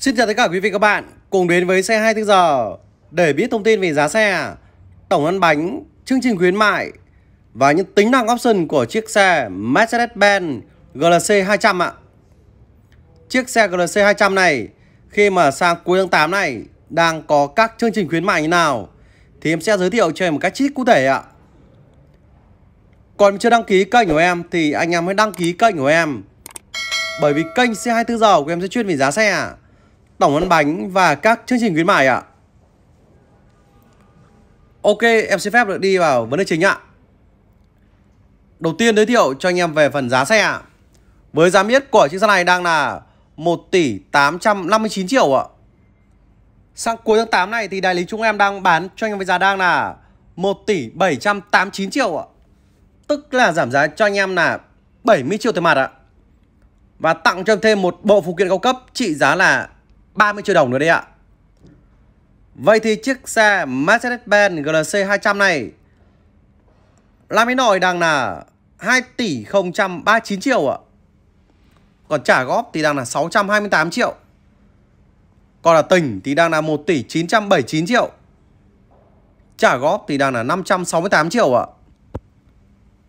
Xin chào tất cả quý vị các bạn cùng đến với xe 24 giờ để biết thông tin về giá xe, tổng ăn bánh, chương trình khuyến mại và những tính năng option của chiếc xe Mercedes-Benz GLC 200 ạ. Chiếc xe GLC 200 này khi mà sang cuối tháng 8 này đang có các chương trình khuyến mại như nào thì em sẽ giới thiệu cho em một cách chi cụ thể ạ. Còn chưa đăng ký kênh của em thì anh em hãy đăng ký kênh của em bởi vì kênh xe 24 giờ của em sẽ chuyên về giá xe ạ tổng ăn bánh và các chương trình khuyến mại ạ. Ok, em xin phép được đi vào vấn đề chính ạ. Đầu tiên giới thiệu cho anh em về phần giá xe ạ. Với giá miết của chiếc xe này đang là 1 tỷ 859 triệu ạ. Sang cuối tháng 8 này thì đại lý chúng em đang bán cho anh em với giá đang là 1 tỷ 789 triệu ạ. Tức là giảm giá cho anh em là 70 triệu tiền mặt ạ. Và tặng cho em thêm một bộ phụ kiện cao cấp trị giá là 30 triệu đồng nữa đấy ạ. Vậy thì chiếc xe Mercedes-Benz GLC 200 này làm cái nồi đang là 2 tỷ 039 triệu ạ. Còn trả góp thì đang là 628 triệu. Còn là tỉnh thì đang là 1 tỷ 979 triệu. Trả góp thì đang là 568 triệu ạ.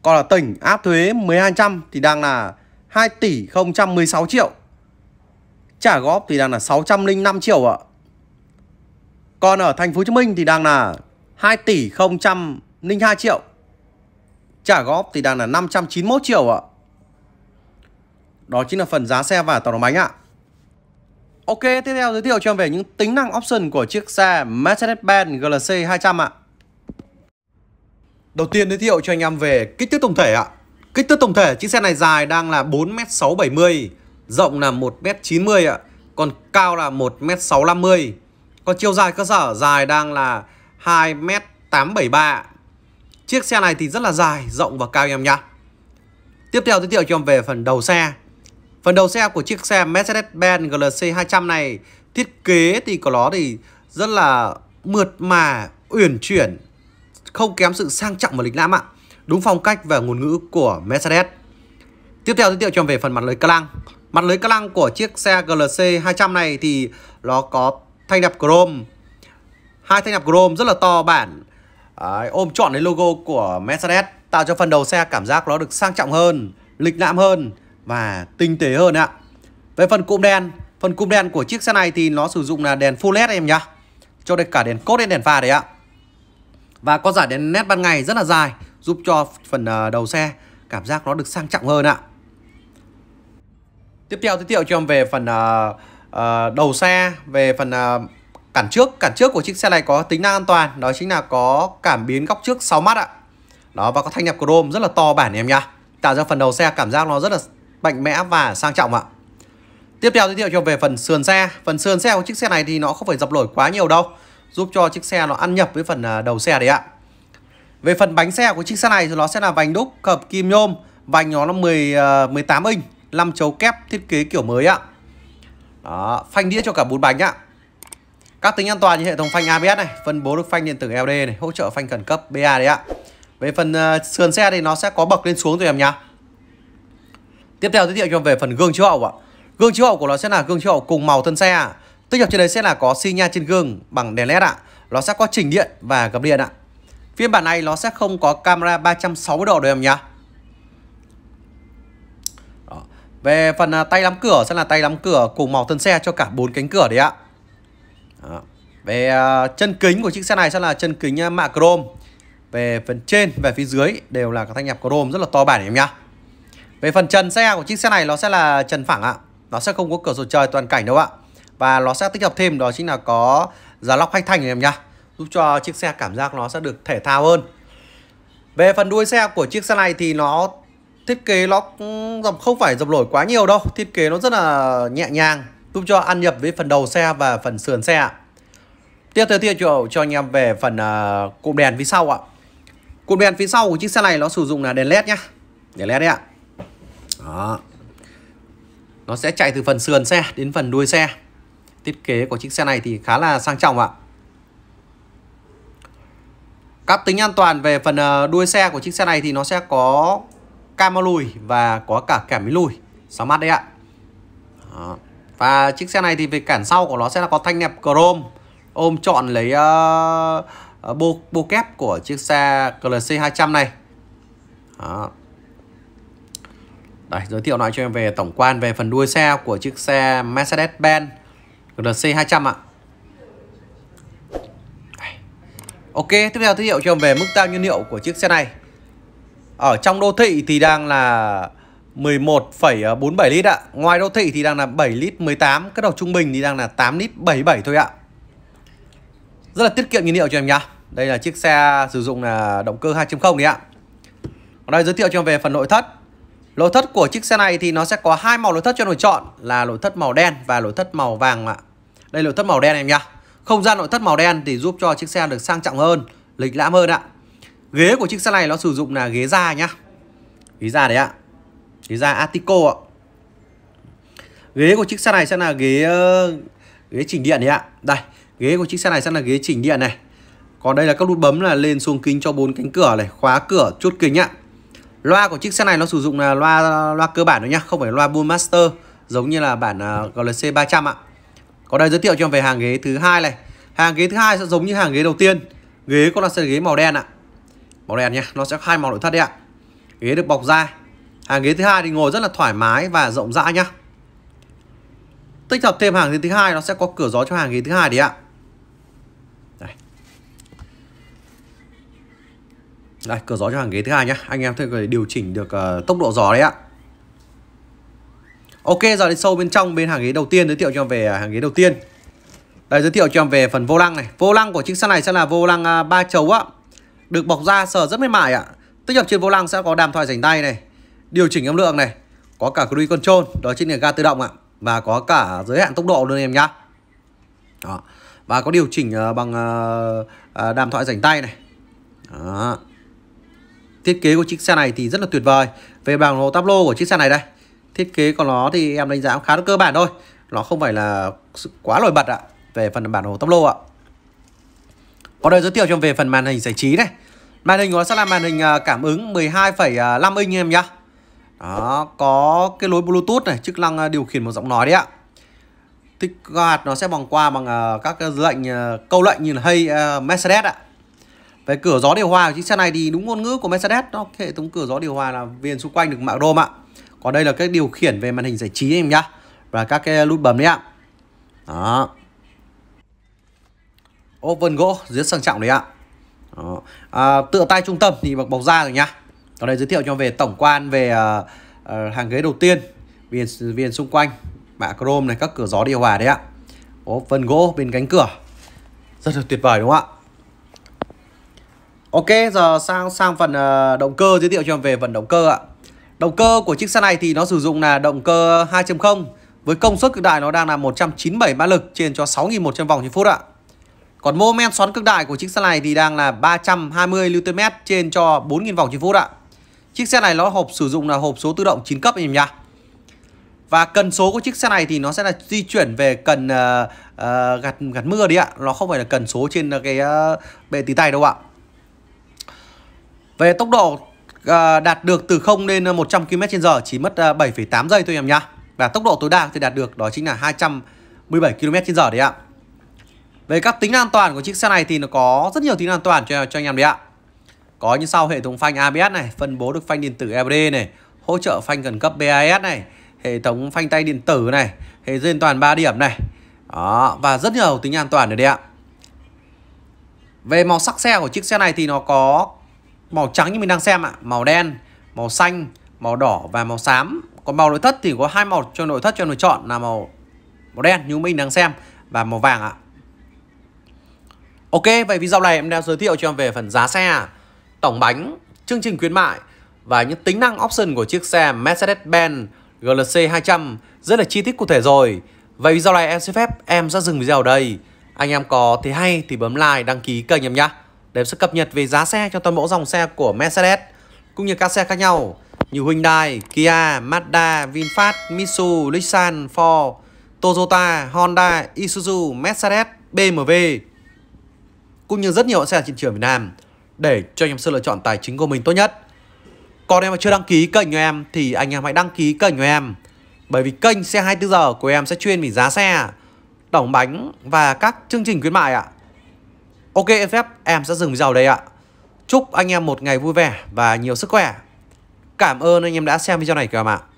Còn là tỉnh áp thuế 1200 thì đang là 2 tỷ 016 triệu. Trả góp thì đang là 605 triệu ạ. Còn ở thành phố Hồ Chí Minh thì đang là 2 tỷ 002 triệu. Trả góp thì đang là 591 triệu ạ. Đó chính là phần giá xe và tàu bánh ạ. Ok, tiếp theo giới thiệu cho em về những tính năng option của chiếc xe Mercedes-Benz GLC 200 ạ. Đầu tiên giới thiệu cho anh em về kích thước tổng thể ạ. Kích thước tổng thể chiếc xe này dài đang là 4m670 Rộng là 1m90 ạ Còn cao là 1m650 Còn chiều dài cơ sở dài đang là 2m873 Chiếc xe này thì rất là dài, rộng và cao em nhá Tiếp theo giới thiệu cho em về phần đầu xe Phần đầu xe của chiếc xe Mercedes-Benz GLC 200 này Thiết kế thì có nó thì rất là mượt mà, uyển chuyển Không kém sự sang trọng và lịch lãm ạ Đúng phong cách và ngôn ngữ của Mercedes Tiếp theo giới thiệu cho em về phần mặt lưới ca lăng Mặt lưới ca lăng của chiếc xe GLC 200 này thì nó có thanh đạp chrome. Hai thanh đạp chrome rất là to bản. Đấy, ôm trọn lấy logo của Mercedes tạo cho phần đầu xe cảm giác nó được sang trọng hơn, lịch lãm hơn và tinh tế hơn ạ. Về phần cụm đèn, phần cụm đèn của chiếc xe này thì nó sử dụng là đèn full LED em nhá. Cho được cả đèn cốt đến đèn pha đấy ạ. Và có giải đèn nét ban ngày rất là dài giúp cho phần ờ, đầu xe cảm giác nó được sang trọng hơn ạ tiếp theo giới thiệu cho em về phần uh, uh, đầu xe về phần uh, cản trước cản trước của chiếc xe này có tính năng an toàn đó chính là có cảm biến góc trước 6 mắt ạ đó và có thanh nhập chrome rất là to bản em nhá tạo ra phần đầu xe cảm giác nó rất là mạnh mẽ và sang trọng ạ tiếp theo giới thiệu cho về phần sườn xe phần sườn xe của chiếc xe này thì nó không phải dập nổi quá nhiều đâu giúp cho chiếc xe nó ăn nhập với phần đầu xe đấy ạ về phần bánh xe của chiếc xe này thì nó sẽ là vành đúc hợp kim nhôm vành nó là 10 18 inch 5 chấu kép thiết kế kiểu mới ạ Đó, phanh đĩa cho cả bốn bánh ạ các tính an toàn như hệ thống phanh ABS này, phân bố được phanh điện tử LD này, hỗ trợ phanh khẩn cấp BA đấy ạ. Về phần uh, sườn xe thì nó sẽ có bậc lên xuống rồi em nhá. Tiếp theo giới thiệu cho về phần gương chiếu hậu ạ. Gương chiếu hậu của nó sẽ là gương chiếu hậu cùng màu thân xe. Tích hợp trên đấy sẽ là có xi nha trên gương bằng đèn led ạ. Nó sẽ có chỉnh điện và gập điện ạ. Phiên bản này nó sẽ không có camera 360 độ đâu em nhá. Về phần à, tay nắm cửa sẽ là tay nắm cửa cùng màu thân xe cho cả bốn cánh cửa đấy ạ. Về à, chân kính của chiếc xe này sẽ là chân kính à, mạ chrome. Về phần trên, và phía dưới đều là cái thanh nhập chrome rất là to bản em nhá. Về phần trần xe của chiếc xe này nó sẽ là trần phẳng ạ. Nó sẽ không có cửa sổ trời toàn cảnh đâu ạ. Và nó sẽ tích hợp thêm đó chính là có giá lóc khách thành em nhá. Giúp cho chiếc xe cảm giác nó sẽ được thể thao hơn. Về phần đuôi xe của chiếc xe này thì nó thiết kế nó cũng không phải dập nổi quá nhiều đâu thiết kế nó rất là nhẹ nhàng giúp cho ăn nhập với phần đầu xe và phần sườn xe ạ tiếp theo tiên cho cho anh em về phần uh, cụm đèn phía sau ạ cụm đèn phía sau của chiếc xe này nó sử dụng là đèn led nhá đèn led đấy ạ đó nó sẽ chạy từ phần sườn xe đến phần đuôi xe thiết kế của chiếc xe này thì khá là sang trọng ạ các tính an toàn về phần à, đuôi xe của chiếc xe này thì nó sẽ có cam lùi và có cả cảm lùi sáu mắt đấy ạ Đó. và chiếc xe này thì về cản sau của nó sẽ là có thanh nẹp chrome ôm chọn lấy uh, bô, bô kép của chiếc xe GLC 200 này Đó. Đấy, giới thiệu nói cho em về tổng quan về phần đuôi xe của chiếc xe Mercedes-Benz GLC 200 ạ Ok, tiếp theo giới thiệu cho em về mức tăng nhiên liệu của chiếc xe này ở trong đô thị thì đang là 11,47 lít ạ. Ngoài đô thị thì đang là 7 lít 18, các đầu trung bình thì đang là 8 lít 77 thôi ạ. Rất là tiết kiệm nhiên liệu cho em nhá. Đây là chiếc xe sử dụng là động cơ 2.0 đấy ạ. Ở đây giới thiệu cho em về phần nội thất. Nội thất của chiếc xe này thì nó sẽ có hai màu nội thất cho em lựa chọn là nội thất màu đen và nội thất màu vàng ạ. Đây nội thất màu đen em nhá. Không gian nội thất màu đen thì giúp cho chiếc xe được sang trọng hơn, lịch lãm hơn ạ. Ghế của chiếc xe này nó sử dụng là ghế da nhá Ghế da đấy ạ Ghế da Atico ạ Ghế của chiếc xe này sẽ là ghế ờ, Ghế chỉnh điện đấy ạ Đây ghế của chiếc xe này sẽ là ghế chỉnh điện này Còn đây là các nút bấm là lên xuống kính cho bốn cánh cửa này Khóa cửa chốt kính ạ Loa của chiếc xe này nó sử dụng là loa loa cơ bản thôi nhá Không phải loa Master Giống như là bản ờ, GLC 300 ạ Còn đây giới thiệu cho em về hàng ghế thứ hai này Hàng ghế thứ hai sẽ giống như hàng ghế đầu tiên Ghế con là sẽ ghế màu đen ạ màu đèn nhé nó sẽ hai màu nội thất đấy ạ ghế được bọc da hàng ghế thứ hai thì ngồi rất là thoải mái và rộng rãi nhá tích hợp thêm hàng ghế thứ hai nó sẽ có cửa gió cho hàng ghế thứ hai đấy ạ đây. đây cửa gió cho hàng ghế thứ hai nhá anh em thêm điều chỉnh được uh, tốc độ gió đấy ạ ok giờ đến sâu bên trong bên hàng ghế đầu tiên giới thiệu cho em về à, hàng ghế đầu tiên đây giới thiệu cho em về phần vô lăng này vô lăng của chiếc xe này sẽ là vô lăng uh, ba chấu á. Được bọc da sờ rất mềm mại ạ. Tích hợp trên vô lăng sẽ có đàm thoại rảnh tay này, điều chỉnh âm lượng này, có cả cruise control, đó chính là ga tự động ạ và có cả giới hạn tốc độ luôn em nhá. Đó. Và có điều chỉnh ờ, bằng ờ, ờ, đàm thoại rảnh tay này. Đó. Thiết kế của chiếc xe này thì rất là tuyệt vời. Về bảng hồ tablo của chiếc xe này đây. Thiết kế của nó thì em đánh giá khá là cơ bản thôi. Nó không phải là quá nổi bật ạ về phần bản hồ tablo ạ. Còn đây giới thiệu cho về phần màn hình giải trí này Màn hình của nó sẽ là màn hình à, cảm ứng 12,5 inch em nhá. Đó, có cái lối Bluetooth này, chức năng à, điều khiển một giọng nói đấy ạ. Tích hoạt nó sẽ bằng qua bằng à, các lệnh câu lệnh như là hay Mercedes ạ. Về cửa gió điều hòa của chiếc xe này thì đúng ngôn ngữ của Mercedes nó hệ thống cửa gió điều hòa là viền xung quanh được mạ rôm ạ. Còn đây là cái điều khiển về màn hình giải trí em nhá. Và các cái nút bấm đấy ạ. Đó. Ốp vân gỗ rất sang trọng đấy ạ. Đó. À, tựa tay trung tâm thì bằng bọc da rồi nhá ở đây giới thiệu cho về tổng quan về uh, hàng ghế đầu tiên viền viền xung quanh mạ chrome này các cửa gió điều hòa đấy ạ có phần gỗ bên cánh cửa rất là tuyệt vời đúng không ạ Ok giờ sang sang phần uh, động cơ giới thiệu cho về phần động cơ ạ Động cơ của chiếc xe này thì nó sử dụng là động cơ 2.0 Với công suất cực đại nó đang là 197 mã lực trên cho 6.100 vòng trên phút ạ còn mô men xoắn cực đại của chiếc xe này thì đang là 320 Nm trên cho 4.000 vòng trên phút ạ. Chiếc xe này nó hộp sử dụng là hộp số tự động 9 cấp em nhá. Và cần số của chiếc xe này thì nó sẽ là di chuyển về cần uh, uh, gạt gạt mưa đi ạ, nó không phải là cần số trên cái uh, ờ, bề tí tay đâu ạ. Về tốc độ uh, đạt được từ 0 đến 100 km/h chỉ mất uh, 7,8 giây thôi em nhá. Và tốc độ tối đa thì đạt được đó chính là 217 km/h đấy ạ. Về các tính an toàn của chiếc xe này thì nó có rất nhiều tính an toàn cho, cho anh em đấy ạ. Có như sau hệ thống phanh ABS này, phân bố được phanh điện tử EBD này, hỗ trợ phanh gần cấp BAS này, hệ thống phanh tay điện tử này, hệ dây toàn 3 điểm này. Đó, và rất nhiều tính an toàn ở đây ạ. Về màu sắc xe của chiếc xe này thì nó có màu trắng như mình đang xem ạ, màu đen, màu xanh, màu đỏ và màu xám. Còn màu nội thất thì có hai màu cho nội thất cho em lựa chọn là màu màu đen như mình đang xem và màu vàng ạ. Ok, vậy video này em đang giới thiệu cho em về phần giá xe, tổng bánh, chương trình khuyến mại và những tính năng option của chiếc xe Mercedes-Benz GLC 200 rất là chi tiết cụ thể rồi. Vậy video này em xin phép em sẽ dừng video ở đây. Anh em có thấy hay thì bấm like, đăng ký kênh em nhé để em sẽ cập nhật về giá xe cho toàn bộ dòng xe của Mercedes cũng như các xe khác nhau như Hyundai, Kia, Mazda, VinFast, Mitsubishi, Nissan, Ford, Toyota, Honda, Isuzu, Mercedes, BMW cũng như rất nhiều xe trên trường Việt Nam để cho anh em sự lựa chọn tài chính của mình tốt nhất. Còn em mà chưa đăng ký kênh của em thì anh em hãy đăng ký kênh của em. Bởi vì kênh xe 24 giờ của em sẽ chuyên về giá xe, tổng bánh và các chương trình khuyến mại ạ. Ok em phép em sẽ dừng video đây ạ. Chúc anh em một ngày vui vẻ và nhiều sức khỏe. Cảm ơn anh em đã xem video này các em ạ.